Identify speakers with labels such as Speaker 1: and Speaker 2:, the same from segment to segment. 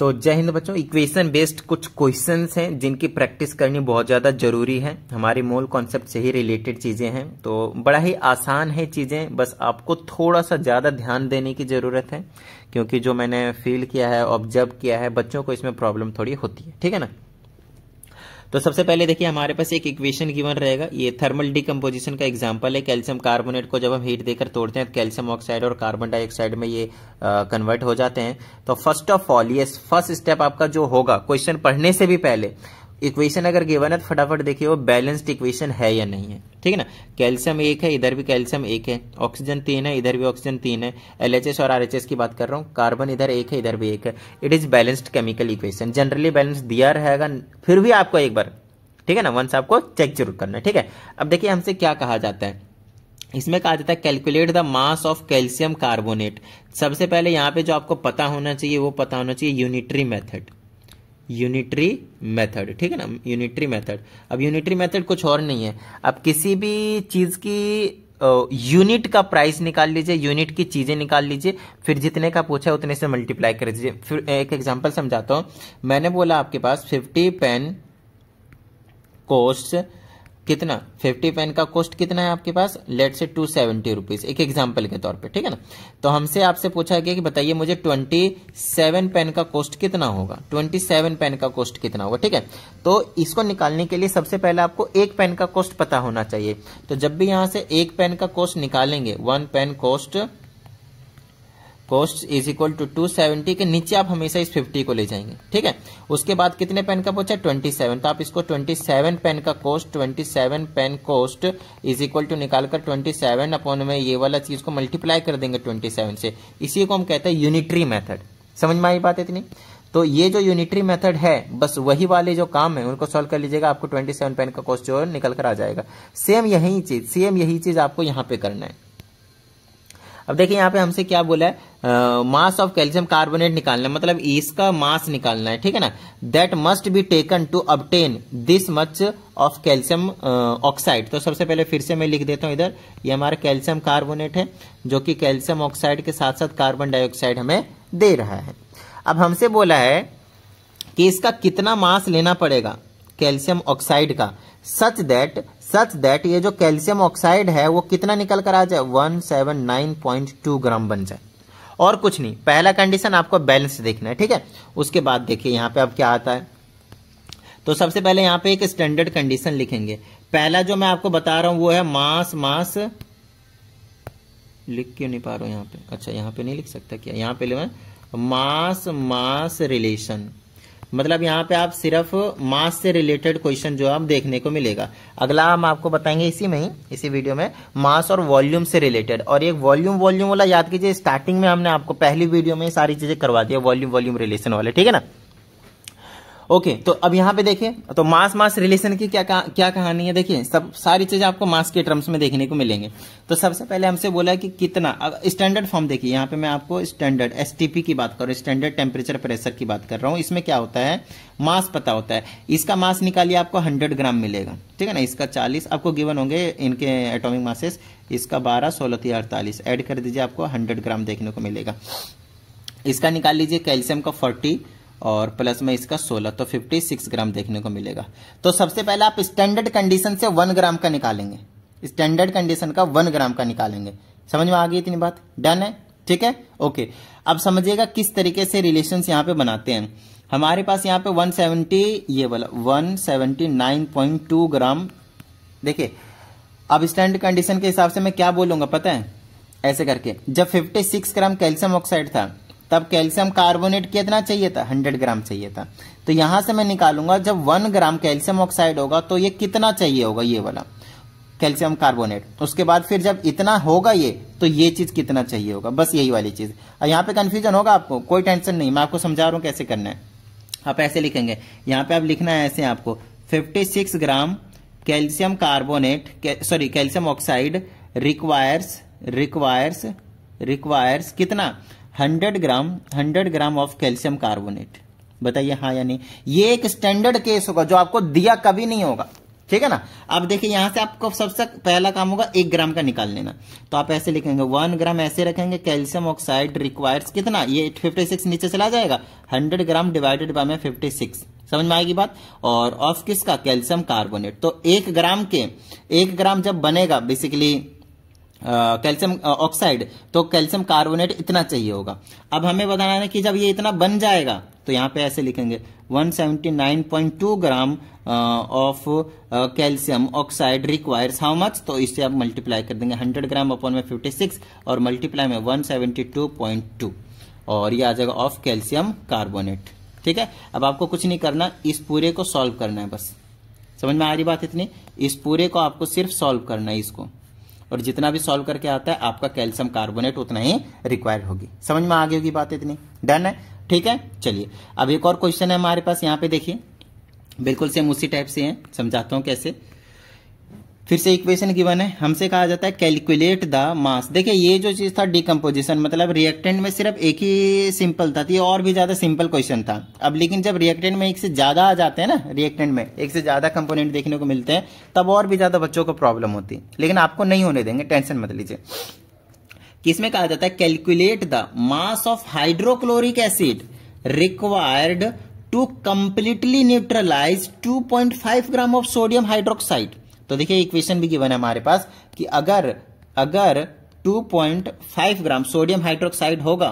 Speaker 1: तो जय हिंद बच्चों इक्वेशन बेस्ड कुछ क्वेश्चंस हैं जिनकी प्रैक्टिस करनी बहुत ज़्यादा जरूरी है हमारे मूल कॉन्सेप्ट से ही रिलेटेड चीज़ें हैं तो बड़ा ही आसान है चीज़ें बस आपको थोड़ा सा ज़्यादा ध्यान देने की ज़रूरत है क्योंकि जो मैंने फील किया है ऑब्जर्व किया है बच्चों को इसमें प्रॉब्लम थोड़ी होती है ठीक है ना तो सबसे पहले देखिए हमारे पास एक इक्वेशन गिवन रहेगा ये थर्मल डिकम्पोजिशन का एग्जाम्पल है कैल्शियम कार्बोनेट को जब हम हीट देकर तोड़ते हैं तो कैल्शियम ऑक्साइड और कार्बन डाइऑक्साइड में ये कन्वर्ट हो जाते हैं तो फर्स्ट ऑफ ऑल ये फर्स्ट स्टेप आपका जो होगा क्वेश्चन पढ़ने से भी पहले इक्वेशन अगर गिवन है तो फटाफट देखिए वो बैलेंस्ड इक्वेशन है या नहीं है ठीक है ना कैल्शियम एक है इधर भी कैल्शियम एक है ऑक्सीजन तीन है इधर भी ऑक्सीजन तीन है एलएचएस और आरएचएस की बात कर रहा हूँ कार्बन इधर एक है इधर भी एक है it is balanced chemical equation generally balance दिया रहेगा फिर भी आपको एक बार ठीक है ना वंस आपको चेक जरूर करना है ठीक है अब देखिए हमसे क्या कहा जाता है इसमें कहा जाता है calculate the mass of calcium carbonate सबसे पहले यहाँ पे जो आपको पता होना चाहिए वो पता होना चाहिए यूनिटरी मेथड यूनिटरी मेथड ठीक है ना यूनिटरी मेथड अब यूनिटरी मेथड कुछ और नहीं है अब किसी भी चीज़ की यूनिट का प्राइस निकाल लीजिए यूनिट की चीज़ें निकाल लीजिए फिर जितने का पूछा है उतने से मल्टीप्लाई कर दीजिए फिर एक एग्जांपल समझाता हूं मैंने बोला आपके पास फिफ्टी पेन कोस्ट कितना 50 पेन का कॉस्ट कितना है आपके पास let's say two seventy rupees एक एग्जाम्पल के तौर पे ठीक है ना तो हमसे आपसे पूछा गया कि बताइए मुझे 27 पेन का कॉस्ट कितना होगा 27 पेन का कॉस्ट कितना होगा ठीक है तो इसको निकालने के लिए सबसे पहले आपको एक पेन का कॉस्ट पता होना चाहिए तो जब भी यहां से एक पेन का कॉस्ट निकालेंगे one pen cost cost is equal to two seventy के नीचे आप हमेशा इस फिफ्टी को ले जाएंगे ठीक है उसके बाद कितने पेन का पूछा ट्वेंटी सेवन तो आप इसको ट्वेंटी सेवन पेन का cost twenty seven pen cost is equal to निकालकर ट्वेंटी सेवन अपॉन में ये वाला चीज को मल्टीप्लाई कर देंगे ट्वेंटी सेवन से इसी को हम कहते हैं यूनिट्री मैथड समझ में आई बात इतनी तो ये जो यूनिटरी मेथड है बस वही वाले जो काम है उनको सॉल्व कर लीजिएगा आपको 27 पेन का कॉस्ट जो निकल कर आ जाएगा सेम यही चीज सेम यही चीज आपको यहाँ पे करना है अब देखिए यहाँ पे हमसे क्या बोला है मास ऑफ कैल्शियम कार्बोनेट निकालना है मतलब इसका मास निकालना है ठीक है ना that must be taken to obtain this much of calcium oxide तो सबसे पहले फिर से मैं लिख देता हूं इधर ये हमारा कैल्शियम कार्बोनेट है जो कि कैल्शियम ऑक्साइड के साथ साथ कार्बन डाइऑक्साइड हमें दे रहा है अब हमसे बोला है कि इसका कितना मास लेना पड़ेगा कैल्शियम ऑक्साइड का सच दैट सच दैट ये जो कैल्शियम ऑक्साइड है वो कितना निकल कर आ जाए one seven nine point two gram बन जाए और कुछ नहीं पहला कंडीशन आपको बैलेंस देखना है ठीक है उसके बाद देखिए यहाँ पे अब क्या आता है तो सबसे पहले यहाँ पे एक स्टैंडर्ड कंडीशन लिखेंगे पहला जो मैं आपको बता रहा हूं वो है मास मास लिख क्यों नहीं पा रहा हूं यहाँ पे अच्छा यहाँ पे नहीं लिख सकता क्या यहाँ पे मास मास रिलेशन मतलब यहाँ पे आप सिर्फ मास से रिलेटेड क्वेश्चन जो है आप देखने को मिलेगा अगला हम आपको बताएंगे इसी में ही इसी वीडियो में मास और वॉल्यूम से रिलेटेड और ये वॉल्यूम वॉल्यूम वाला याद कीजिए स्टार्टिंग में हमने आपको पहली वीडियो में सारी चीजें करवा दिया वॉल्यूम वॉल्यूम रिलेशन वाले ठीक है ना ओके तो अब यहाँ पे देखिए तो मास मास रिलेशन की क्या क्या कहानी है देखिए सब सारी चीजें आपको मास के टर्म्स में देखने को मिलेंगे तो सबसे पहले हमसे बोला कि कितना स्टैंडर्ड फॉर्म देखिए यहाँ पे मैं आपको स्टैंडर्ड एस की बात कर रहा स्टैंडर्ड टेम्परेचर प्रेशर की बात कर रहा हूँ इसमें क्या होता है मास पता होता है इसका मास निकालिए आपको हंड्रेड ग्राम मिलेगा ठीक है ना इसका चालीस आपको गिवन होंगे इनके एटोमिक मासेस इसका बारह सोलह या अड़तालीस एड कर दीजिए आपको हंड्रेड ग्राम देखने को मिलेगा इसका निकाल लीजिए कैल्शियम का फोर्टी और प्लस में इसका 16 तो 56 ग्राम देखने को मिलेगा तो सबसे पहले आप स्टैंडर्ड कंडीशन से वन ग्राम का निकालेंगे स्टैंडर्ड कंडीशन का वन ग्राम का निकालेंगे समझ में आ गई इतनी बात डन है ठीक है ओके अब समझिएगा किस तरीके से रिलेशन यहाँ पे बनाते हैं हमारे पास यहाँ पे 170 ये वाला 179.2 ग्राम देखिए अब स्टैंडर्ड कंडीशन के हिसाब से मैं क्या बोलूंगा पता है ऐसे करके जब 56 ग्राम कैल्शियम ऑक्साइड था तब कैल्शियम कार्बोनेट कितना चाहिए था हंड्रेड ग्राम चाहिए था तो यहां से मैं निकालूंगा जब वन ग्राम कैल्शियम ऑक्साइड होगा तो ये कितना चाहिए होगा ये वाला कैल्शियम कार्बोनेट तो उसके बाद फिर जब इतना होगा ये तो ये चीज कितना चाहिए होगा बस यही वाली चीज यहाँ पे कंफ्यूजन होगा आपको कोई टेंशन नहीं मैं आपको समझा रहा हूँ कैसे करना है आप ऐसे लिखेंगे यहाँ पे आप लिखना है ऐसे आपको 56 gram calcium carbonate sorry calcium oxide requires requires requires कितना 100 gram 100 gram of calcium carbonate बताइए हाँ या नहीं ये एक स्टैंडर्ड केस होगा जो आपको दिया कभी नहीं होगा ठीक है ना अब देखिए यहां से आपको सबसे पहला काम होगा एक ग्राम का निकाल लेना तो आप ऐसे लिखेंगे वन ग्राम ऐसे रखेंगे कैल्शियम ऑक्साइड रिक्वायर्स कितना ये 56 नीचे चला जाएगा 100 ग्राम डिवाइडेड बाय में 56 समझ में आएगी बात और ऑफ किसका कैल्शियम कार्बोनेट तो एक ग्राम के एक ग्राम जब बनेगा बेसिकली कैल्शियम ऑक्साइड तो कैल्शियम कार्बोनेट इतना चाहिए होगा अब हमें बताना है कि जब ये इतना बन जाएगा तो यहाँ पे ऐसे लिखेंगे 179.2 gram of calcium oxide requires how much तो इससे आप मल्टीप्लाई कर देंगे 100 ग्राम अपॉन में 56 और मल्टीप्लाई में 172.2 और ये आ जाएगा ऑफ कैल्शियम कार्बोनेट ठीक है अब आपको कुछ नहीं करना इस पूरे को सॉल्व करना है बस समझ में आ रही बात इतनी इस पूरे को आपको सिर्फ सॉल्व करना है इसको और जितना भी सॉल्व करके आता है आपका कैल्शियम कार्बोनेट उतना ही रिक्वायर्ड होगी समझ में आगे होगी बात इतनी डन है ठीक है चलिए अब एक और क्वेश्चन है हमारे पास यहाँ पे देखिए बिल्कुल सेम उसी टाइप से है समझाता हूँ कैसे फिर से इक्वेशन गिवन है हमसे कहा जाता है कैलकुलेट द मास देखिए ये जो चीज़ था डिकम्पोजिशन मतलब रिएक्टेंट में सिर्फ एक ही सिंपल था तो ये और भी ज़्यादा सिंपल क्वेश्चन था अब लेकिन जब रिएक्टेंट में एक से ज़्यादा आ जाते हैं ना रिएक्टेंट में एक से ज़्यादा कंपोनेंट देखने को मिलते हैं तब और भी ज़्यादा बच्चों को प्रॉब्लम होती है लेकिन आपको नहीं होने देंगे टेंशन मत लीजिए किसमें कहा जाता है calculate the mass of hydrochloric acid required to completely neutralize 2.5 gram of sodium hydroxide तो देखिए इक्वेशन भी गिवन है हमारे पास कि अगर अगर 2.5 ग्राम सोडियम हाइड्रोक्साइड होगा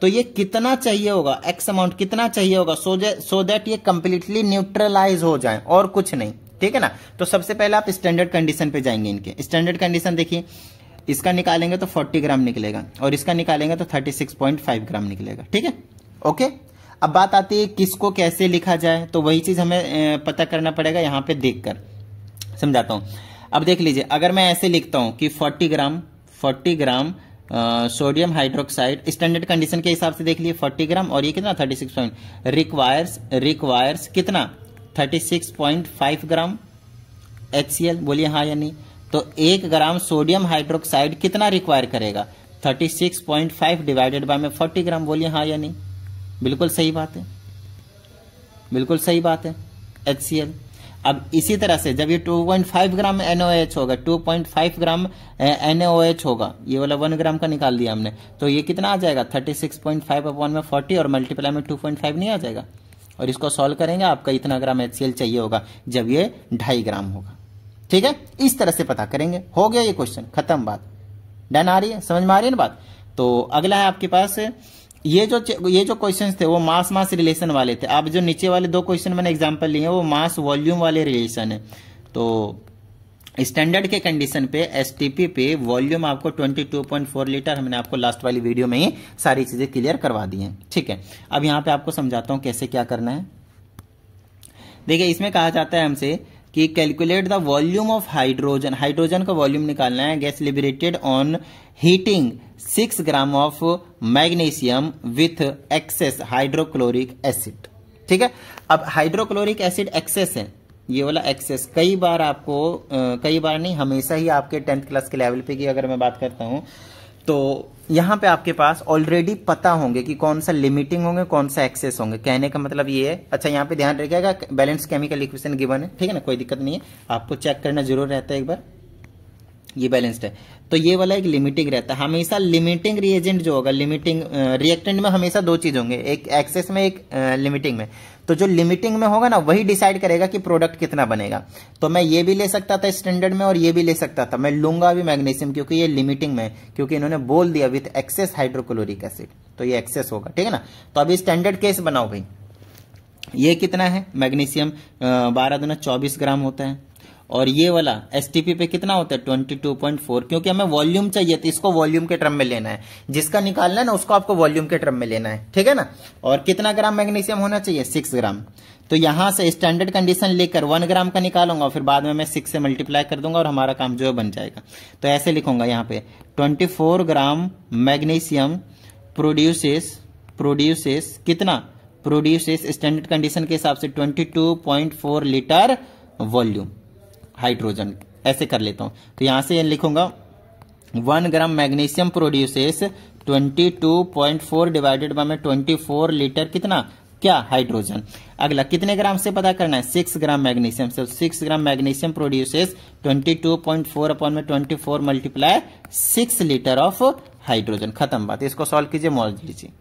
Speaker 1: तो ये कितना चाहिए होगा एक्स अमाउंट कितना चाहिए होगा सो सो दैट ये कंप्लीटली न्यूट्रलाइज हो जाए और कुछ नहीं ठीक है ना तो सबसे पहले आप स्टैंडर्ड कंडीशन पे जाएंगे इनके स्टैंडर्ड कंडीशन देखिए इसका निकालेंगे तो 40 ग्राम निकलेगा और इसका निकालेंगे तो 36.5 ग्राम निकलेगा ठीक है ओके अब बात आती है किसको कैसे लिखा जाए तो वही चीज हमें पता करना पड़ेगा यहां पे देखकर समझाता हूं अब देख लीजिए अगर मैं ऐसे लिखता हूं कि 40 gram 40 gram sodium hydroxide standard condition के हिसाब से देख लिए 40 ग्राम और ये कितना 36 पॉइंट रिक्वायर्स रिक्वायर्स कितना 36.5 ग्राम एच बोलिए हाँ या नहीं तो एक ग्राम सोडियम हाइड्रोक्साइड कितना रिक्वायर करेगा 36.5 डिवाइडेड बाय में 40 ग्राम बोलिए हाँ या नहीं बिल्कुल सही बात है बिल्कुल सही बात है एच अब इसी तरह से जब ये 2.5 ग्राम NaOH होगा 2.5 ग्राम NaOH होगा ये वाला 1 ग्राम का निकाल दिया हमने तो ये कितना आ जाएगा 36.5 सिक्स अपॉन में 40 और मल्टीप्लाई में 2.5 नहीं आ जाएगा और इसको सॉल्व करेंगे आपका इतना ग्राम एच चाहिए होगा जब ये ढाई ग्राम होगा ठीक है इस तरह से पता करेंगे हो गया ये क्वेश्चन खत्म बात डन आ रही है समझ में आ रही है ना बात तो अगला है आपके पास ये जो ये जो क्वेश्चंस थे वो मास मास रिलेशन वाले थे अब जो नीचे वाले दो क्वेश्चन मैंने एग्जांपल लिए हैं वो मास वॉल्यूम वाले रिलेशन है तो स्टैंडर्ड के कंडीशन पे एस पे वॉल्यूम आपको 22.4 लीटर हमने आपको लास्ट वाली वीडियो में ही सारी चीज़ें क्लियर करवा दी हैं ठीक है अब यहाँ पे आपको समझाता हूँ कैसे क्या करना है देखिए इसमें कहा जाता है हमसे कि calculate the volume of hydrogen hydrogen का वॉल्यूम निकालना है gas liberated on heating six gram of magnesium with excess hydrochloric acid ठीक है अब हाइड्रोक्लोरिक एसिड एक्सेस है ये वाला एक्सेस कई बार आपको कई बार नहीं हमेशा ही आपके टेंथ क्लास के लेवल पे की अगर मैं बात करता हूं तो यहाँ पे आपके पास ऑलरेडी पता होंगे कि कौन सा लिमिटिंग होंगे कौन सा एक्सेस होंगे कहने का मतलब ये है अच्छा यहाँ पे ध्यान रखिएगा बैलेंस केमिकल इक्वेशन गिवन है ठीक है ना कोई दिक्कत नहीं है आपको चेक करना जरूर रहता है एक बार ये बैलेंस्ड है तो ये वाला एक लिमिटिंग रहता है हमेशा लिमिटिंग रिएजेंट जो होगा लिमिटिंग रिएक्टेंट uh, में हमेशा दो चीज होंगे एक एक्सेस में एक लिमिटिंग uh, में तो जो लिमिटिंग में होगा ना वही डिसाइड करेगा कि प्रोडक्ट कितना बनेगा तो मैं ये भी ले सकता था स्टैंडर्ड में और ये भी ले सकता था मैं लूंगा भी मैग्नीशियम क्योंकि ये लिमिटिंग में क्योंकि इन्होंने बोल दिया विथ एक्सेस हाइड्रोक्लोरिक एसिड तो ये एक्सेस होगा ठीक है ना तो अभी स्टैंडर्ड केस बनाओ भाई ये कितना है मैग्नीशियम बारह दुना चौबीस ग्राम होता है और ये वाला एस पे कितना होता है ट्वेंटी टू पॉइंट फोर क्योंकि हमें वॉल्यूम चाहिए तो इसको वॉल्यूम के टर्म में लेना है जिसका निकालना है ना उसको आपको वॉल्यूम के टर्म में लेना है ठीक है ना और कितना ग्राम मैग्नीशियम होना चाहिए सिक्स ग्राम तो यहां से स्टैंडर्ड कंडीशन लेकर वन ग्राम का निकालूंगा फिर बाद में मैं सिक्स से मल्टीप्लाई कर दूंगा और हमारा काम जो है बन जाएगा तो ऐसे लिखूंगा यहाँ पे twenty four gram magnesium produces produces कितना प्रोड्यूसेस स्टैंडर्ड कंडीशन के हिसाब से twenty two point four litre volume hydrogen ऐसे कर लेता हूँ तो यहाँ से लिखूंगा one gram magnesium produces 22.4 divided by में 24 लीटर कितना क्या हाइड्रोजन अगला कितने ग्राम से पता करना है सिक्स ग्राम मैग्नीशियम से six gram magnesium produces 22.4 upon में 24 multiply six litre of hydrogen खत्म बात इसको सॉल्व कीजिए मोल लीजिए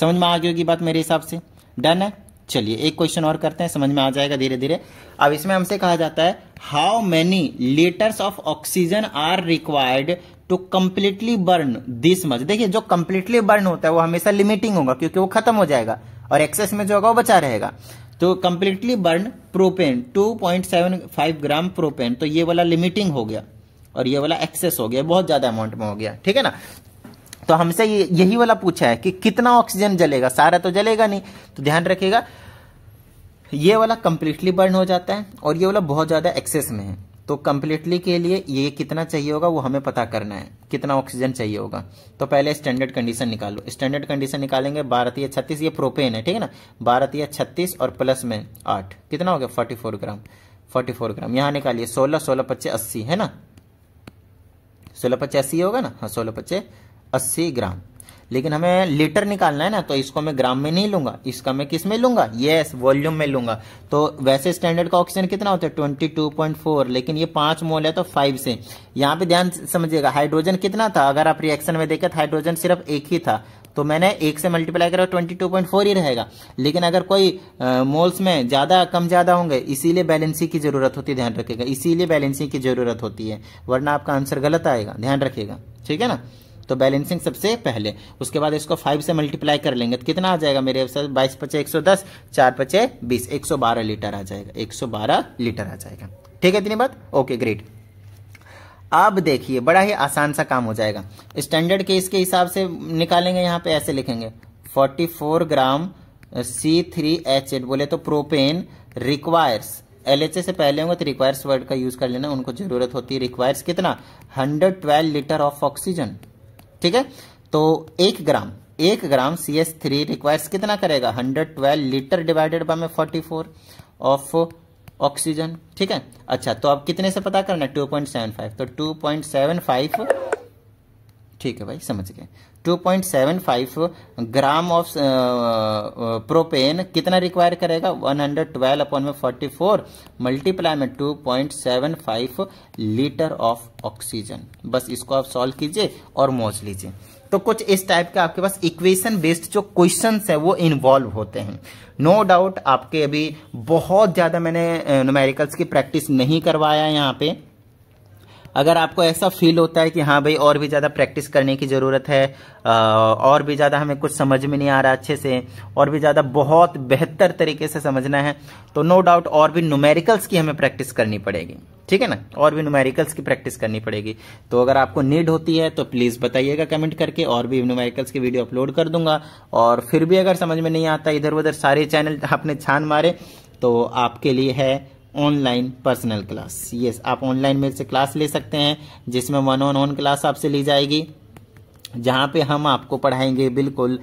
Speaker 1: समझ में आ गई होगी बात मेरे हिसाब से डन है चलिए एक क्वेश्चन और करते हैं समझ में आ जाएगा धीरे धीरे अब इसमें हमसे कहा जाता है how many litres of oxygen are required to completely burn this much देखिए जो कंप्लीटली बर्न होता है वो हमेशा लिमिटिंग होगा क्योंकि वो खत्म हो जाएगा और एक्सेस में जो होगा वो बचा रहेगा तो completely burn propane 2.75 gram propane तो ये वाला लिमिटिंग हो गया और ये वाला एक्सेस हो गया बहुत ज्यादा अमाउंट में हो गया ठीक है ना तो हमसे यही वाला पूछा है कि कितना ऑक्सीजन जलेगा सारा तो जलेगा नहीं तो ध्यान रखिएगा ये वाला कंप्लीटली बर्न हो जाता है और ये वाला बहुत ज़्यादा एक्सेस में है तो कंप्लीटली के लिए ये कितना चाहिए होगा वो हमें पता करना है कितना ऑक्सीजन चाहिए होगा तो पहले स्टैंडर्ड कंडीशन निकालो स्टैंडर्ड कंडीशन निकालेंगे बारह या छत्तीस ये प्रोपेन है ठीक है ना बारह या छत्तीस और प्लस में आठ कितना हो गया forty four gram forty four gram यहां निकालिए सोलह सोलह पच्चे अस्सी है ना सोलह पच्चे अस्सी होगा ना हाँ सोलह पच्चे अस्सी ग्राम लेकिन हमें लीटर निकालना है ना तो इसको मैं ग्राम में नहीं लूंगा इसका मैं किस में लूंगा यस वॉल्यूम में लूंगा तो वैसे स्टैंडर्ड का ऑक्सीजन कितना होता है ट्वेंटी टू पॉइंट फोर लेकिन ये पांच मोल है तो फाइव से यहाँ पे ध्यान समझिएगा हाइड्रोजन कितना था अगर आप रिएक्शन में देखे तो हाइड्रोजन सिर्फ एक ही था तो मैंने एक से मल्टीप्लाई करा ट्वेंटी टू पॉइंट फोर ही रहेगा लेकिन अगर कोई मोल्स में ज़्यादा कम ज़्यादा होंगे इसीलिए बैलेंसिंग की ज़रूरत होती है ध्यान रखिएगा इसीलिए बैलेंसिंग की ज़रूरत होती है वरना आपका आंसर गलत आएगा ध्यान रखिएगा ठीक है ना तो बैलेंसिंग सबसे पहले उसके बाद इसको फाइव से मल्टीप्लाई कर लेंगे तो कितना आ जाएगा मेरे सर बाईस पचे एक सौ दस चार पचे बीस एक सौ बारह लीटर आ जाएगा एक सौ बारह लीटर आ जाएगा ठीक है इतनी बात ओके ग्रेट अब देखिए बड़ा ही आसान सा काम हो जाएगा स्टैंडर्ड केस के हिसाब से निकालेंगे यहाँ पे ऐसे लिखेंगे 44 gram C three H eight बोले तो प्रोपेन रिक्वायर्स एल से पहले होंगे तो रिक्वायर्स वर्ड का यूज कर लेना उनको जरूरत होती है रिक्वायर्स कितना 112 लीटर ऑफ ऑक्सीजन ठीक है तो एक ग्राम एक gram C S three requires कितना करेगा hundred twelve litre divided by में फोर्टी फोर ऑफ ऑक्सीजन ठीक है अच्छा तो अब कितने से पता करना टू पॉइंट सेवन फाइव तो टू पॉइंट सेवन फाइव ठीक है भाई समझ गए 2.75 ग्राम ऑफ प्रोपेन कितना रिक्वायर करेगा 112 हंड्रेड ट्वेल्व अपॉन में फोर्टी फोर मल्टीप्लाई में 2.75 लीटर ऑफ ऑक्सीजन बस इसको आप सॉल्व कीजिए और मोज लीजिए तो कुछ इस टाइप के आपके पास इक्वेशन बेस्ड जो क्वेश्चन है वो इन्वॉल्व होते हैं नो no डाउट आपके अभी बहुत ज़्यादा मैंने न्यूमेरिकल्स की प्रैक्टिस नहीं करवाया यहाँ पे अगर आपको ऐसा फील होता है कि हाँ भाई और भी ज़्यादा प्रैक्टिस करने की ज़रूरत है और भी ज़्यादा हमें कुछ समझ में नहीं आ रहा अच्छे से और भी ज़्यादा बहुत बेहतर तरीके से समझना है तो नो डाउट और भी नुमेरिकल्स की हमें प्रैक्टिस करनी पड़ेगी ठीक है ना और भी नुमेरिकल्स की प्रैक्टिस करनी पड़ेगी तो अगर आपको नीड होती है तो प्लीज़ बताइएगा कमेंट करके और भी नुमेरिकल्स की वीडियो अपलोड कर दूंगा और फिर भी अगर समझ में नहीं आता इधर उधर सारे चैनल आपने छान मारे तो आपके लिए है ऑनलाइन पर्सनल क्लास ये आप ऑनलाइन मेरे से क्लास ले सकते हैं जिसमें वन ऑन वन क्लास आपसे ली जाएगी जहां पे हम आपको पढ़ाएंगे बिल्कुल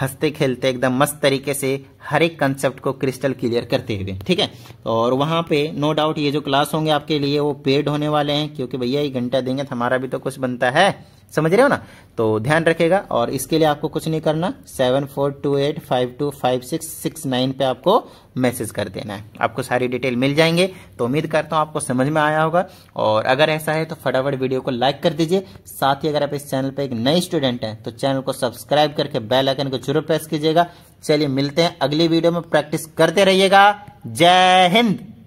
Speaker 1: हंसते खेलते एकदम मस्त तरीके से हर एक कंसेप्ट को क्रिस्टल क्लियर करते हुए ठीक है और वहां पे नो डाउट ये जो क्लास होंगे आपके लिए वो पेड होने वाले हैं क्योंकि भैया ये घंटा देंगे तो हमारा भी तो कुछ बनता है समझ रहे हो ना तो ध्यान रखेगा और इसके लिए आपको कुछ नहीं करना seven four two eight five two five six six nine पे आपको मैसेज कर देना है आपको सारी डिटेल मिल जाएंगे तो उम्मीद करता हूँ आपको समझ में आया होगा और अगर ऐसा है तो फटाफट वीडियो को लाइक कर दीजिए साथ ही अगर आप इस चैनल पर एक नए स्टूडेंट हैं तो चैनल को सब्सक्राइब करके बेल आइकन को जरूर प्रेस कीजिएगा चलिए मिलते हैं अगली वीडियो में प्रैक्टिस करते रहिएगा जय हिंद